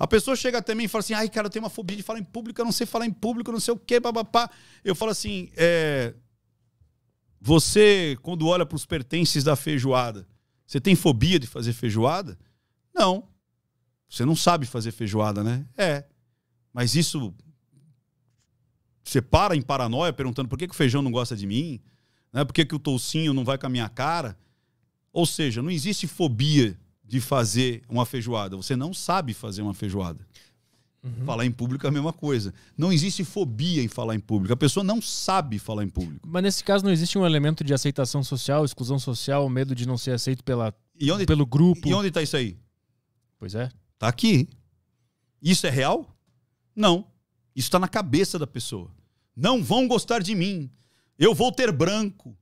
A pessoa chega até mim e fala assim: ai, cara, eu tenho uma fobia de falar em público, eu não sei falar em público, eu não sei o quê, papapá. Eu falo assim: é... você, quando olha para os pertences da feijoada, você tem fobia de fazer feijoada? Não. Você não sabe fazer feijoada, né? É. Mas isso. Você para em paranoia perguntando por que, que o feijão não gosta de mim? Né? Por que, que o toucinho não vai com a minha cara? Ou seja, não existe fobia de fazer uma feijoada. Você não sabe fazer uma feijoada. Uhum. Falar em público é a mesma coisa. Não existe fobia em falar em público. A pessoa não sabe falar em público. Mas nesse caso não existe um elemento de aceitação social, exclusão social, medo de não ser aceito pela, e onde, pelo grupo. E onde está isso aí? Pois é. Está aqui. Isso é real? Não. Isso está na cabeça da pessoa. Não vão gostar de mim. Eu vou ter branco.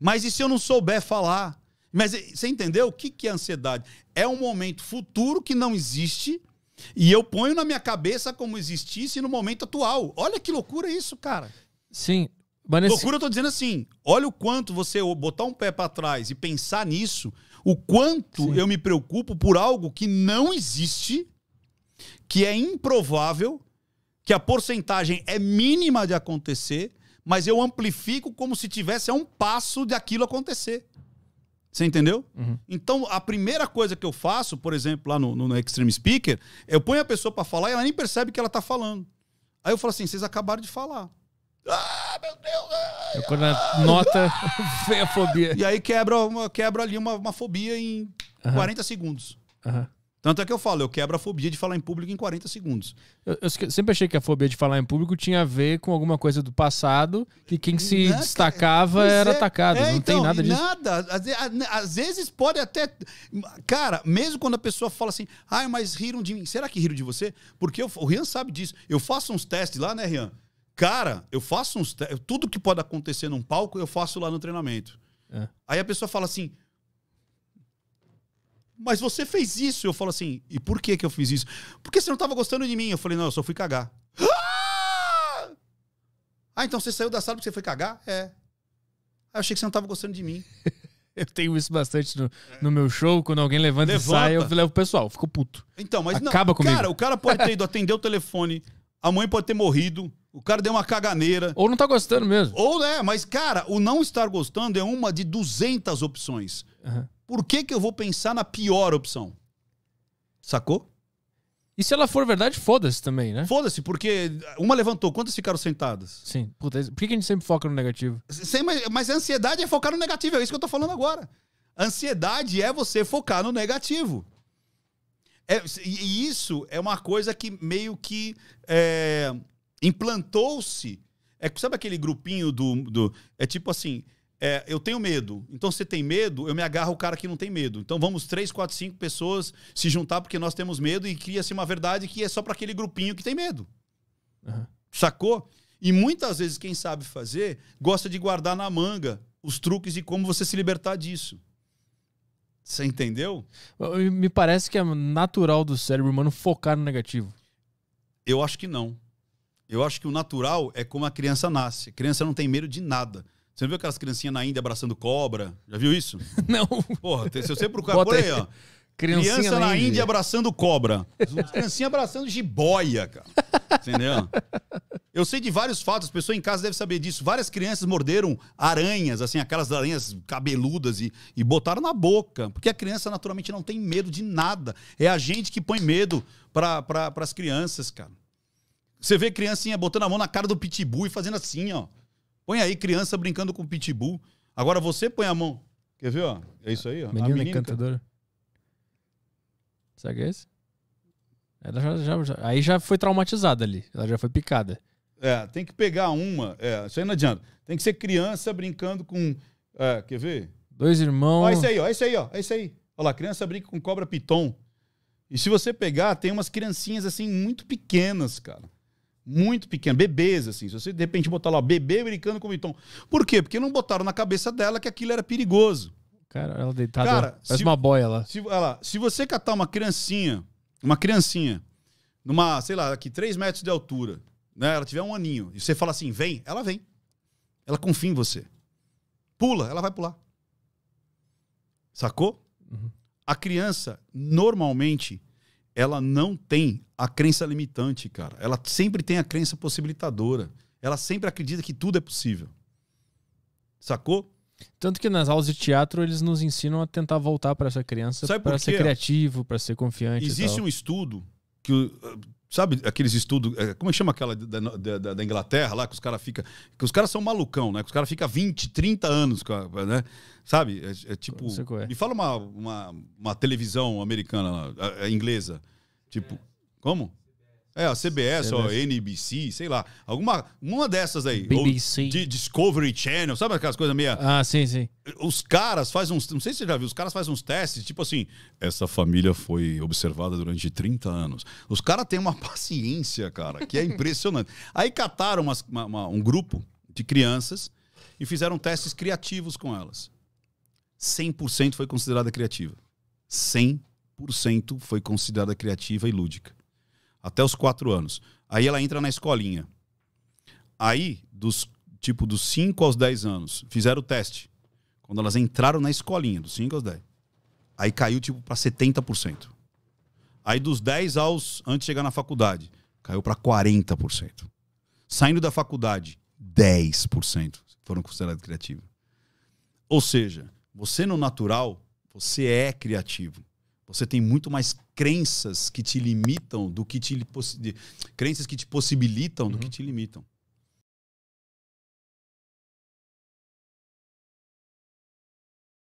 Mas e se eu não souber falar? Mas eh, você entendeu o que, que é ansiedade? É um momento futuro que não existe e eu ponho na minha cabeça como existisse no momento atual. Olha que loucura isso, cara. Sim. Mas Loucura, eu tô dizendo assim. Olha o quanto você botar um pé para trás e pensar nisso, o quanto Sim. eu me preocupo por algo que não existe, que é improvável, que a porcentagem é mínima de acontecer, mas eu amplifico como se tivesse a um passo de aquilo acontecer. Você entendeu? Uhum. Então, a primeira coisa que eu faço, por exemplo, lá no, no, no Extreme Speaker, eu ponho a pessoa para falar e ela nem percebe que ela tá falando. Aí eu falo assim: vocês acabaram de falar. Ah, meu Deus! quando a nota, ah, vem a fobia. E aí quebra, quebra ali uma, uma fobia em uhum. 40 segundos. Uhum. Tanto é que eu falo, eu quebro a fobia de falar em público em 40 segundos. Eu, eu sempre achei que a fobia de falar em público tinha a ver com alguma coisa do passado, que quem se não, né, destacava era é. atacado. É, não então, tem nada disso. Nada. Às, vezes pode até. Cara, mesmo quando a pessoa fala assim, ai, mas riram de mim. Será que riram de você? Porque eu, o Rian sabe disso. Eu faço uns testes lá, né, Rian? Cara, eu faço uns testes. Tudo que pode acontecer num palco, eu faço lá no treinamento. É. Aí a pessoa fala assim mas você fez isso. Eu falo assim, e por que que eu fiz isso? Porque você não estava gostando de mim. Eu falei, não, eu só fui cagar. Ah! ah, então você saiu da sala porque você foi cagar? É. Aí ah, eu achei que você não estava gostando de mim. eu tenho isso bastante no, no, meu show, quando alguém levanta, levanta. e sai, eu levo o pessoal, ficou puto. Então, mas Acaba não, comigo. Cara, o cara pode ter ido atender o telefone, a mãe pode ter morrido, o cara deu uma caganeira. Ou não tá gostando mesmo. Ou é, mas cara, o não estar gostando é uma de 200 opções. Uhum por que, que eu vou pensar na pior opção? Sacou? E se ela for verdade, foda-se também, né? Foda-se, porque uma levantou, quantas ficaram sentadas? Sim. Puta, por que a gente sempre foca no negativo? Sem, mas, mas a ansiedade é focar no negativo, é isso que eu tô falando agora. Ansiedade é você focar no negativo. É, e isso é uma coisa que meio que é, implantou-se. É, sabe aquele grupinho do, do. É tipo assim: é, eu tenho medo. Então, se tem medo, eu me agarro o cara que não tem medo. Então, vamos três, quatro, cinco pessoas se juntar porque nós temos medo e cria-se uma verdade que é só para aquele grupinho que tem medo. Uhum. Sacou? E muitas vezes quem sabe fazer gosta de guardar na manga os truques de como você se libertar disso. Você entendeu? Me parece que é natural do cérebro humano focar no negativo. Eu acho que não. Eu acho que o natural é como a criança nasce. A criança não tem medo de nada. Você não viu aquelas criancinhas na Índia abraçando cobra? Já viu isso? Não. Porra, se você procurar Bota por aí, ó. Criancinha Criança na, Índia. Índia abraçando cobra. Criancinha abraçando jiboia, cara. Entendeu? Eu sei de vários fatos, a pessoas em casa devem saber disso. Várias crianças morderam aranhas, assim, aquelas aranhas cabeludas e, e botaram na boca. Porque a criança naturalmente não tem medo de nada. É a gente que põe medo para pra, as crianças, cara. Você vê criancinha botando a mão na cara do pitbull e fazendo assim, ó. Põe aí criança brincando com pitbull. Agora você põe a mão. Quer ver, ó? É isso aí, ó. Menina, a menina Será que é esse? Ela já, já, já, aí já foi traumatizada ali. Ela já foi picada. É, tem que pegar uma. É, isso aí não adianta. Tem que ser criança brincando com. É, quer ver? Dois irmãos. Ó, isso aí, ó. Isso aí, ó. É isso aí. Olha lá, criança brinca com cobra piton. E se você pegar, tem umas criancinhas assim muito pequenas, cara muito pequena, bebês, assim. Se você de repente botar lá, bebê brincando com o Por quê? Porque não botaram na cabeça dela que aquilo era perigoso. Cara, ela deitada. Cara, parece se, uma boia lá. Se, olha lá, se você catar uma criancinha, uma criancinha, numa, sei lá, aqui 3 metros de altura, né? Ela tiver um aninho, e você fala assim, vem, ela vem. Ela confia em você. Pula, ela vai pular. Sacou? Uhum. A criança, normalmente, ela não tem a crença limitante, cara. Ela sempre tem a crença possibilitadora. Ela sempre acredita que tudo é possível. Sacou? Tanto que nas aulas de teatro eles nos ensinam a tentar voltar para essa criança para ser criativo, para ser confiante. Existe um estudo que Sabe aqueles estudos, é, como é chama aquela da, da, da Inglaterra lá, que os caras ficam. Que os caras são malucão, né? Que os caras ficam 20, 30 anos, né? Sabe? É, é tipo. É. Me fala uma, uma, uma televisão americana, inglesa. Tipo, como? É, a CBS, CBS. NBC, sei lá. Alguma uma dessas aí. BBC. de Discovery Channel, sabe aquelas coisas meio. Ah, sim, sim. Os caras fazem uns. Não sei se você já viu, os caras fazem uns testes, tipo assim. Essa família foi observada durante 30 anos. Os caras têm uma paciência, cara, que é impressionante. aí cataram umas, uma, uma, um grupo de crianças e fizeram testes criativos com elas. 100% foi considerada criativa. 100% foi considerada criativa e lúdica até os quatro anos. Aí ela entra na escolinha. Aí, dos tipo dos 5 aos 10 anos, fizeram o teste. Quando elas entraram na escolinha, dos 5 aos 10. Aí caiu tipo para 70%. Aí dos 10 aos antes de chegar na faculdade, caiu para 40%. Saindo da faculdade, 10% foram considerados criativos. Ou seja, você no natural, você é criativo. Você tem muito mais crenças que te limitam do que te crenças que te possibilitam do uhum. que te limitam.